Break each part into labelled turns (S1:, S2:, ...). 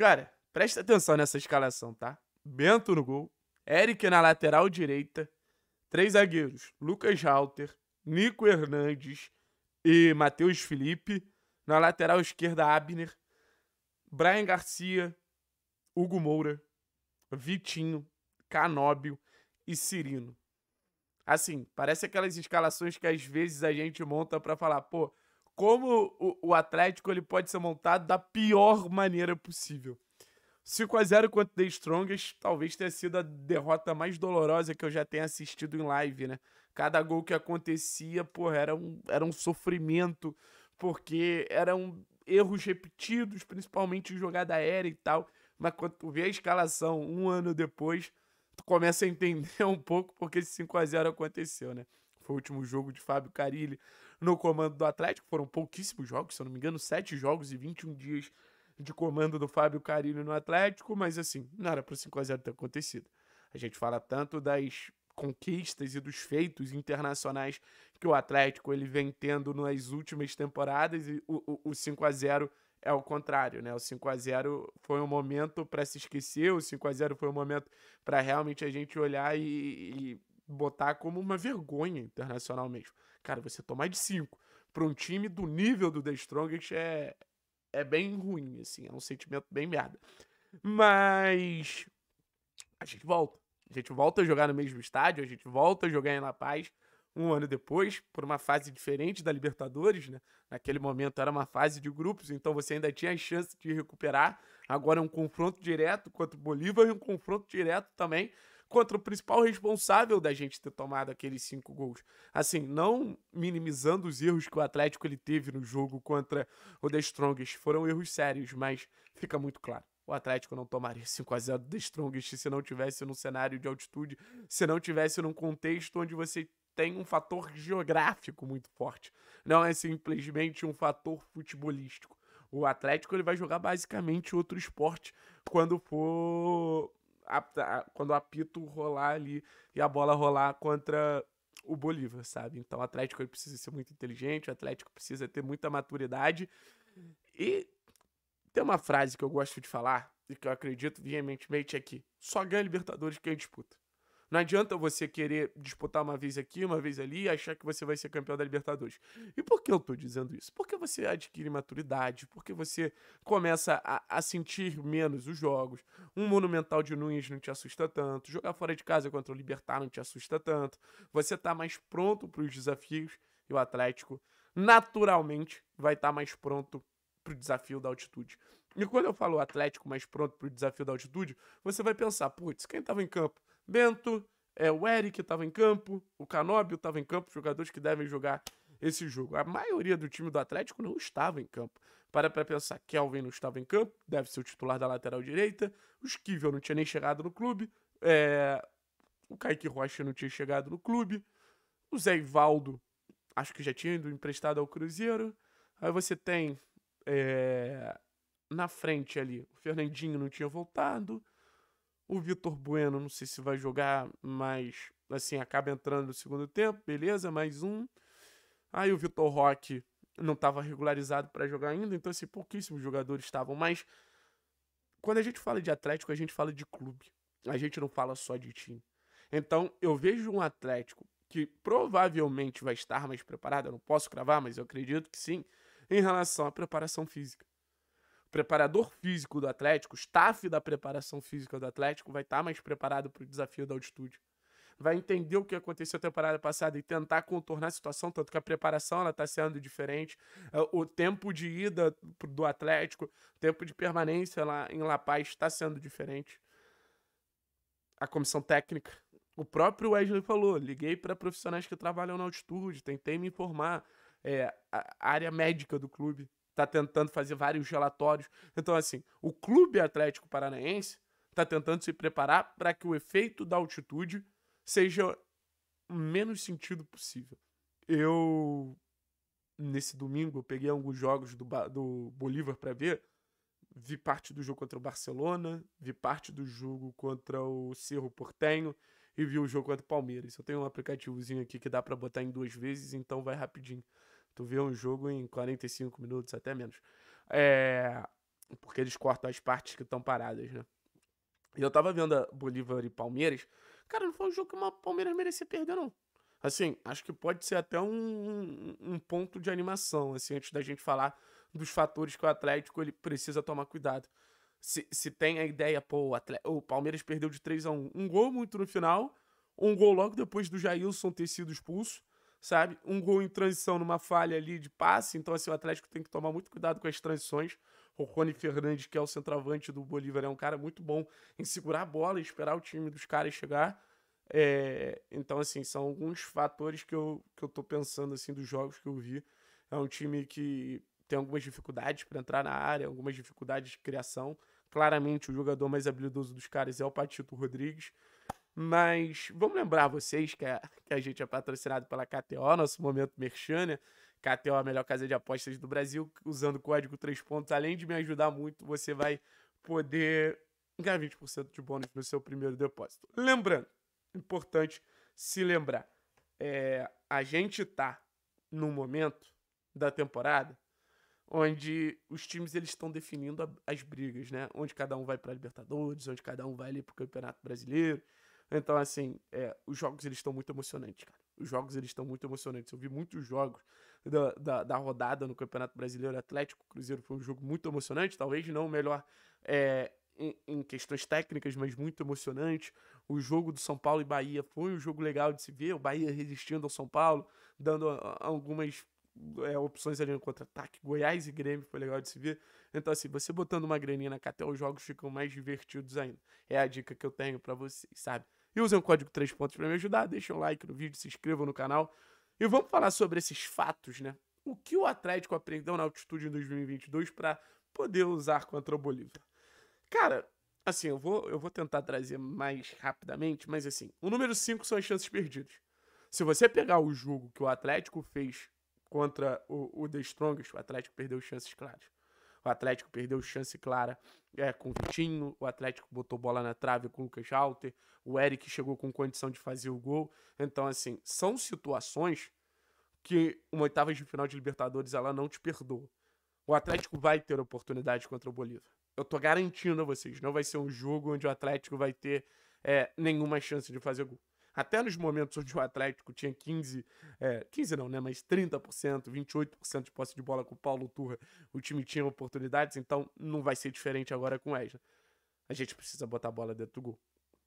S1: Cara, presta atenção nessa escalação, tá? Bento no gol, Eric na lateral direita, três zagueiros, Lucas Halter, Nico Hernandes e Matheus Felipe. Na lateral esquerda, Abner, Brian Garcia, Hugo Moura, Vitinho, Canóbio e Cirino. Assim, parece aquelas escalações que às vezes a gente monta para falar, pô, como o, o Atlético ele pode ser montado da pior maneira possível. 5 a 0 contra The Strongest talvez tenha sido a derrota mais dolorosa que eu já tenha assistido em live, né? Cada gol que acontecia, porra, era um, era um sofrimento, porque eram erros repetidos, principalmente jogada aérea e tal. Mas quando tu vê a escalação um ano depois, tu começa a entender um pouco porque esse 5 a 0 aconteceu, né? Foi o último jogo de Fábio Carilli, no comando do Atlético. Foram pouquíssimos jogos, se eu não me engano, 7 jogos e 21 dias de comando do Fábio Carilho no Atlético, mas assim, não era para 5x0 ter acontecido. A gente fala tanto das conquistas e dos feitos internacionais que o Atlético ele vem tendo nas últimas temporadas e o, o, o 5 a 0 é o contrário, né? O 5 a 0 foi um momento para se esquecer, o 5 a 0 foi um momento para realmente a gente olhar e, e botar como uma vergonha internacional mesmo. Cara, você tomar de 5 para um time do nível do The Strongest é, é bem ruim, assim. É um sentimento bem merda. Mas a gente volta. A gente volta a jogar no mesmo estádio, a gente volta a jogar em La Paz um ano depois, por uma fase diferente da Libertadores, né? Naquele momento era uma fase de grupos, então você ainda tinha a chance de recuperar. Agora é um confronto direto contra o Bolívar e um confronto direto também contra o principal responsável da gente ter tomado aqueles cinco gols. Assim, não minimizando os erros que o Atlético ele teve no jogo contra o The Strongest, foram erros sérios, mas fica muito claro. O Atlético não tomaria 5 a 0 do The Strongest se não tivesse num cenário de altitude, se não tivesse num contexto onde você tem um fator geográfico muito forte. Não é simplesmente um fator futebolístico. O Atlético ele vai jogar basicamente outro esporte quando for a, quando o apito rolar ali e a bola rolar contra o Bolívar, sabe? Então o Atlético precisa ser muito inteligente, o Atlético precisa ter muita maturidade. E tem uma frase que eu gosto de falar e que eu acredito veementemente é só ganha Libertadores quem disputa. Não adianta você querer disputar uma vez aqui, uma vez ali e achar que você vai ser campeão da Libertadores. E por que eu tô dizendo isso? Porque você adquire maturidade, porque você começa a, a sentir menos os jogos. Um Monumental de Nunes não te assusta tanto, jogar fora de casa contra o Libertar não te assusta tanto. Você tá mais pronto para os desafios e o Atlético naturalmente vai estar tá mais pronto para o desafio da altitude. E quando eu falo Atlético mais pronto para o desafio da altitude, você vai pensar, putz, quem estava em campo? Bento, é, o Eric estava em campo, o Canóbio estava em campo, jogadores que devem jogar esse jogo. A maioria do time do Atlético não estava em campo. Para para pensar, Kelvin não estava em campo, deve ser o titular da lateral direita, o Esquivel não tinha nem chegado no clube, é, o Kaique Rocha não tinha chegado no clube, o Zé Ivaldo acho que já tinha ido emprestado ao Cruzeiro. Aí você tem é, na frente ali, o Fernandinho não tinha voltado, o Vitor Bueno, não sei se vai jogar, mas assim, acaba entrando no segundo tempo, beleza, mais um. Aí o Vitor Roque não estava regularizado para jogar ainda, então assim, pouquíssimos jogadores estavam, mas quando a gente fala de Atlético, a gente fala de clube. A gente não fala só de time. Então, eu vejo um Atlético que provavelmente vai estar mais preparado, eu não posso cravar, mas eu acredito que sim, em relação à preparação física preparador físico do Atlético, o staff da preparação física do Atlético vai estar tá mais preparado para o desafio da altitude. Vai entender o que aconteceu a temporada passada e tentar contornar a situação, tanto que a preparação ela está sendo diferente. É, o tempo de ida do Atlético, o tempo de permanência lá em La Paz está sendo diferente. A comissão técnica. O próprio Wesley falou: liguei para profissionais que trabalham na altitude, tentei me informar. É, a área médica do clube está tentando fazer vários relatórios. Então, assim, o Clube Atlético Paranaense está tentando se preparar para que o efeito da altitude seja o menos sentido possível. Eu, nesse domingo, peguei alguns jogos do, do Bolívar para ver. Vi parte do jogo contra o Barcelona, vi parte do jogo contra o Cerro Portenho e vi o jogo contra o Palmeiras. Eu tenho um aplicativozinho aqui que dá para botar em duas vezes, então vai rapidinho. Tu vê um jogo em 45 minutos, até menos. É... Porque eles cortam as partes que estão paradas, né? E eu tava vendo Bolívar e Palmeiras. Cara, não foi um jogo que o Palmeiras merecia perder, não. Assim, acho que pode ser até um, um ponto de animação, assim, antes da gente falar dos fatores que o Atlético ele precisa tomar cuidado. Se, se tem a ideia, pô, o, Atlético, o Palmeiras perdeu de 3 a 1 Um gol muito no final, um gol logo depois do Jailson ter sido expulso sabe? Um gol em transição numa falha ali de passe, então assim, o Atlético tem que tomar muito cuidado com as transições. Rony Fernandes, que é o centroavante do Bolívar, é um cara muito bom em segurar a bola e esperar o time dos caras chegar. É, então, assim, são alguns fatores que eu, que eu tô pensando, assim, dos jogos que eu vi. É um time que tem algumas dificuldades para entrar na área, algumas dificuldades de criação. Claramente, o jogador mais habilidoso dos caras é o Patito Rodrigues. Mas vamos lembrar vocês que a, que a gente é patrocinado pela KTO, nosso momento merchan, né? KTO, é a melhor casa de apostas do Brasil, usando o código 3 pontos. Além de me ajudar muito, você vai poder ganhar 20% de bônus no seu primeiro depósito. Lembrando, importante se lembrar, é, a gente tá num momento da temporada onde os times eles estão definindo a, as brigas, né? Onde cada um vai para Libertadores, onde cada um vai ali para o Campeonato Brasileiro. Então, assim, é, os jogos eles estão muito emocionantes, cara. Os jogos eles estão muito emocionantes. Eu vi muitos jogos da, da, da, rodada no Campeonato Brasileiro Atlético Cruzeiro. Foi um jogo muito emocionante, talvez não o melhor é, em, em, questões técnicas, mas muito emocionante. O jogo do São Paulo e Bahia foi um jogo legal de se ver. O Bahia resistindo ao São Paulo, dando a, a algumas é, opções ali no contra-ataque. Goiás e Grêmio foi legal de se ver. Então, assim, você botando uma graninha na Catel, os jogos ficam mais divertidos ainda. É a dica que eu tenho para vocês, sabe? E usem o código 3 pontos para me ajudar. Deixem um like no vídeo, se inscrevam no canal. E vamos falar sobre esses fatos, né? O que o Atlético aprendeu na altitude em 2022 para poder usar contra o Bolívar? Cara, assim, eu vou, eu vou tentar trazer mais rapidamente, mas assim, o número 5 são as chances perdidas. Se você pegar o jogo que o Atlético fez contra o, o The Strongest, o Atlético perdeu chances claras. O Atlético perdeu chance clara é, com o Vitinho, o Atlético botou bola na trave com o Lucas Halter, o Eric chegou com condição de fazer o gol. Então, assim, são situações que uma oitava de final de Libertadores ela não te perdoa. O Atlético vai ter oportunidade contra o Bolívar. Eu tô garantindo a vocês, não vai ser um jogo onde o Atlético vai ter é, nenhuma chance de fazer gol até nos momentos onde o Atlético tinha 15, é, 15 não, né, mas 30%, 28% de posse de bola com o Paulo Turra, o time tinha oportunidades, então não vai ser diferente agora com o Wesley. A gente precisa botar a bola dentro do gol.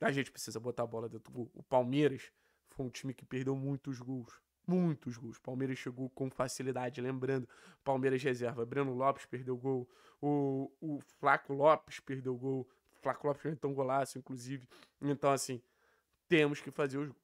S1: A gente precisa botar a bola dentro do gol. O Palmeiras foi um time que perdeu muitos gols. Muitos gols. Palmeiras chegou com facilidade, lembrando. Palmeiras reserva. Breno Lopes perdeu gol. O, o Flaco Lopes perdeu gol. Flaco Lopes meteu um golaço, inclusive. Então, assim, temos que fazer os gols.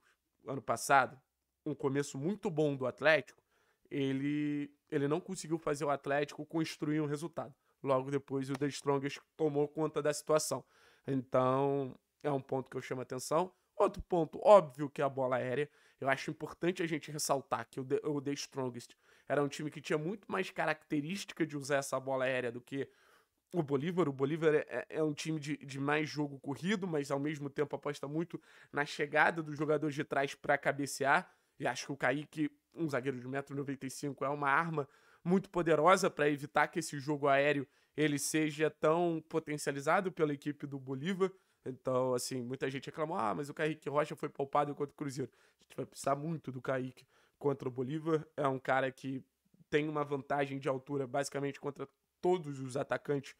S1: Ano passado, um começo muito bom do Atlético, ele, ele não conseguiu fazer o Atlético construir um resultado. Logo depois, o The Strongest tomou conta da situação. Então, é um ponto que eu chamo a atenção. Outro ponto óbvio que é a bola aérea. Eu acho importante a gente ressaltar que o The, o The Strongest era um time que tinha muito mais característica de usar essa bola aérea do que o Bolívar. O Bolívar é, é, é um time de, de, mais jogo corrido, mas ao mesmo tempo aposta muito na chegada dos jogadores de trás para cabecear. E acho que o Kaique, um zagueiro de 1,95m, é uma arma muito poderosa para evitar que esse jogo aéreo ele seja tão potencializado pela equipe do Bolívar. Então, assim, muita gente reclamou: ah, mas o Kaique Rocha foi poupado contra o Cruzeiro. A gente vai precisar muito do Kaique contra o Bolívar. É um cara que tem uma vantagem de altura basicamente contra todos os atacantes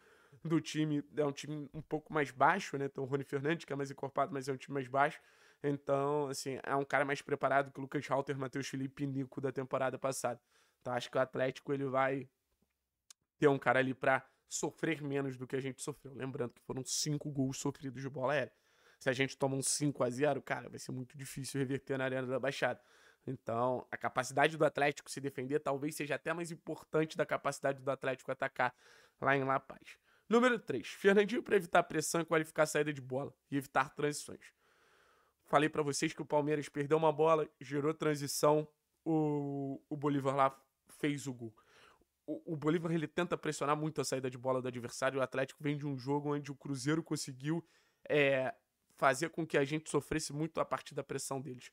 S1: do time. É um time um pouco mais baixo, né? Então o Rony Fernandes, que é mais encorpado, mas é um time mais baixo. Então, assim, é um cara mais preparado que o Lucas Halter, Matheus Felipe e Nico da temporada passada. Então acho que o Atlético ele vai ter um cara ali para sofrer menos do que a gente sofreu. Lembrando que foram cinco gols sofridos de bola aérea. Se a gente toma um 5 a 0 cara, vai ser muito difícil reverter na Arena da Baixada. Então, a capacidade do Atlético se defender talvez seja até mais importante da capacidade do Atlético atacar lá em La Paz. Número 3. Fernandinho para evitar pressão e qualificar a saída de bola e evitar transições. Falei para vocês que o Palmeiras perdeu uma bola, gerou transição, o, o Bolívar lá fez o gol. O, o Bolívar ele tenta pressionar muito a saída de bola do adversário. O Atlético vem de um jogo onde o Cruzeiro conseguiu é, fazer com que a gente sofresse muito a partir da pressão deles.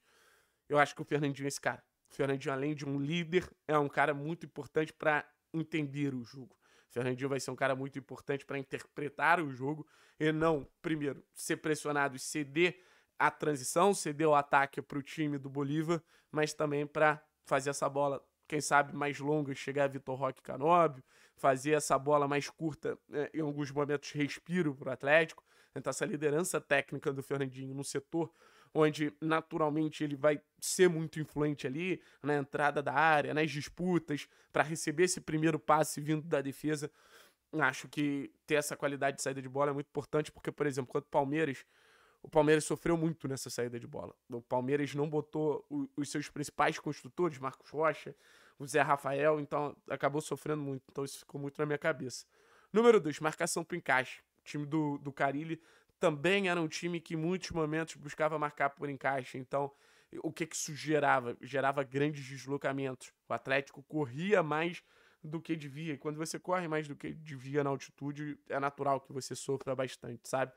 S1: Eu acho que o Fernandinho é esse cara. O Fernandinho, além de um líder, é um cara muito importante para entender o jogo. O Fernandinho vai ser um cara muito importante para interpretar o jogo e não, primeiro, ser pressionado e ceder a transição, ceder o ataque para o time do Bolívar, mas também para fazer essa bola, quem sabe, mais longa e chegar a Vitor Roque Canóbio, fazer essa bola mais curta, né, em alguns momentos, respiro para o Atlético, tentar essa liderança técnica do Fernandinho no setor onde naturalmente ele vai ser muito influente ali na entrada da área, nas disputas, para receber esse primeiro passe vindo da defesa. Acho que ter essa qualidade de saída de bola é muito importante, porque, por exemplo, quanto o Palmeiras, o Palmeiras sofreu muito nessa saída de bola. O Palmeiras não botou os seus principais construtores, Marcos Rocha, o Zé Rafael, então acabou sofrendo muito. Então isso ficou muito na minha cabeça. Número 2, marcação para encaixe. O time do, do Carilli também era um time que, em muitos momentos, buscava marcar por encaixe. Então, o que, que isso gerava? Gerava grandes deslocamentos. O Atlético corria mais do que devia. E quando você corre mais do que devia na altitude, é natural que você sofra bastante, sabe?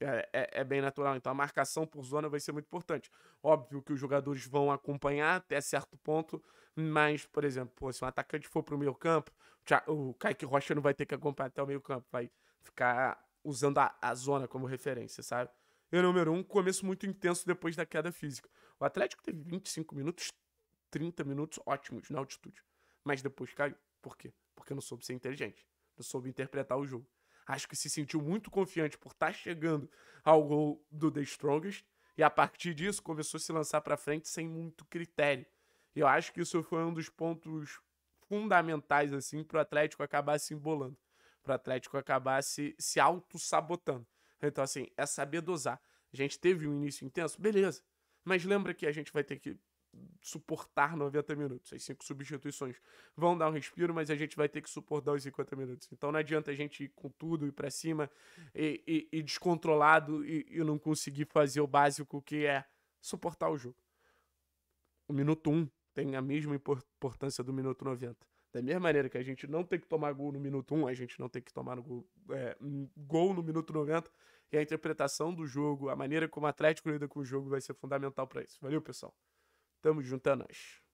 S1: É, é, é, bem natural. Então a marcação por zona vai ser muito importante. Óbvio que os jogadores vão acompanhar até certo ponto, mas, por exemplo, pô, se um atacante for para o meio campo, o Kaique Rocha não vai ter que acompanhar até o meio campo, vai ficar usando a, a zona como referência, sabe? E o número um, começo muito intenso depois da queda física. O Atlético teve 25 minutos, 30 minutos ótimos na altitude. Mas depois caiu. Por quê? Porque não soube ser inteligente. Não soube interpretar o jogo. Acho que se sentiu muito confiante por estar tá chegando ao gol do The Strongest. E a partir disso começou a se lançar para frente sem muito critério. E eu acho que isso foi um dos pontos fundamentais assim para o Atlético acabar se embolando o Atlético acabar se, se auto-sabotando. Então, assim, é saber dosar. A gente teve um início intenso, beleza. Mas lembra que a gente vai ter que suportar 90 minutos. As cinco substituições vão dar um respiro, mas a gente vai ter que suportar os 50 minutos. Então não adianta a gente ir com tudo, ir para cima e, e, e descontrolado e, e, não conseguir fazer o básico que é suportar o jogo. O minuto 1 um tem a mesma importância do minuto 90. Da mesma maneira que a gente não tem que tomar gol no minuto 1, a gente não tem que tomar no gol, é, gol no minuto 90. E a interpretação do jogo, a maneira como o Atlético lida com o jogo vai ser fundamental para isso. Valeu, pessoal. Tamo junto, é nóis.